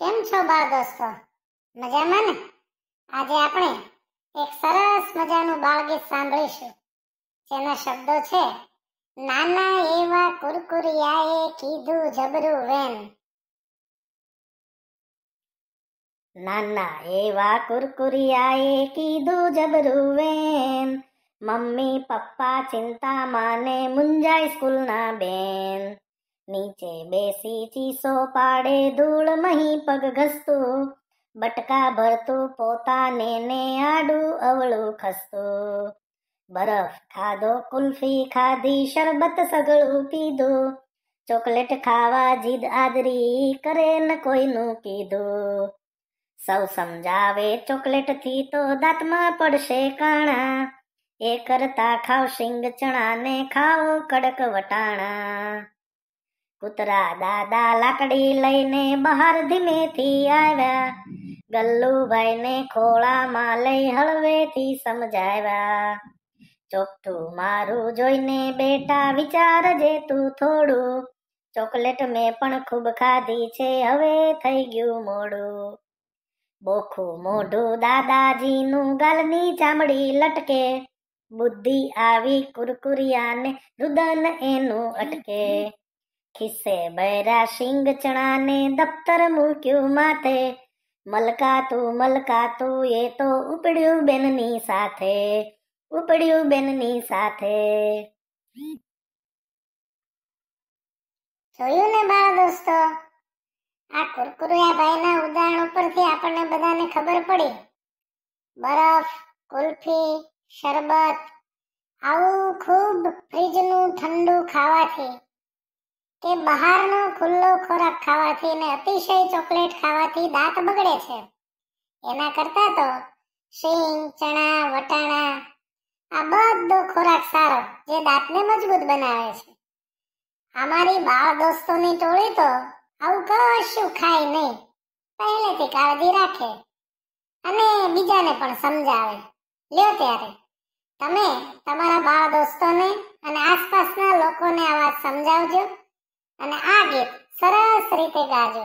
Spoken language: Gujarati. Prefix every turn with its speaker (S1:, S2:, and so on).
S1: કેમ છો બાળ દોસ્તો મજામાં ને આજે આપણે એક સરસ મજાનું બાળગીત સાંભળીશું જેના શબ્દો છે નાના એવા કુરકુરિયાએ કીધું જબરું વેન
S2: નાના એવા કુરકુરિયાએ કીધું જબરું વેન મમ્મી પપ્પા ચિંતા માને મુંજાઈ સ્કૂલના બેન નીચે બેસી ચીસો પાડે ધૂળ મહી પગ ઘસતું બટકા ભરતું પોતાને ને આડું અવળું ખસતું બરફ ખાધો કુલ્ફી ખાધી શરબત સગળું પીધું ચોકલેટ ખાવા જીદ આદરી કરે ન કોઈનું કીધું સૌ સમજાવે ચોકલેટથી તો દાંતમાં પડશે કાણા એ કરતા ખાવ શિંગ ચણા ને ખાઓ કડક વટાણા કૂતરા દાદા લાકડી લઈને બહાર ધીમેથી આવ્યા ગલ્લુભાઈને ખોળામાં લઈ હળવેથી સમજાવ્યા ચોખ્ઠું મારું જોઈને બેટા વિચાર જે તું થોડું ચોકલેટ મેં પણ ખૂબ ખાધી છે હવે થઈ ગયું મોડું બોખું મોઢું દાદાજીનું ગાલની ચામડી લટકે બુદ્ધિ આવી કુરકુરિયાને રુદન એનું અટકે કિસે બૈરા શિંગ ચણા ને દફતર મુક્યો માથે מלકા તું מלકા તું એ તો ઉપડ્યું બેન ની સાથે ઉપડ્યું બેન ની સાથે તો યુ ને બાર દોસ્તો
S1: આ कुरकुरિયા બાયના ઉદાહરણ ઉપર થી આપણે બધાને ખબર પડી બરફ કulfi શરબત આવું ખૂબ ફ્રિજ નું ઠંડુ ખાવા છે કે બહારનો ખુલ્લો ખોરાક ખાવાથી અને અતિશય ચોકલેટ ખાવાથી દાંત બગડે છે એના કરતાં તો શીંગ ચણા વટાણા આ બધો ખોરાક સારો જે દાંતને મજબૂત બનાવે છે અમારી બાળ દોસ્તોની ટોળી તો આવું કશું ખાય નહીં પહેલેથી કાળજી રાખે અને બીજાને પણ સમજાવે લ્યો ત્યારે તમે તમારા બાળ દોસ્તોને અને આસપાસના લોકોને આ વાત સમજાવજો અને આ ગીત સરસ રીતે ગાજો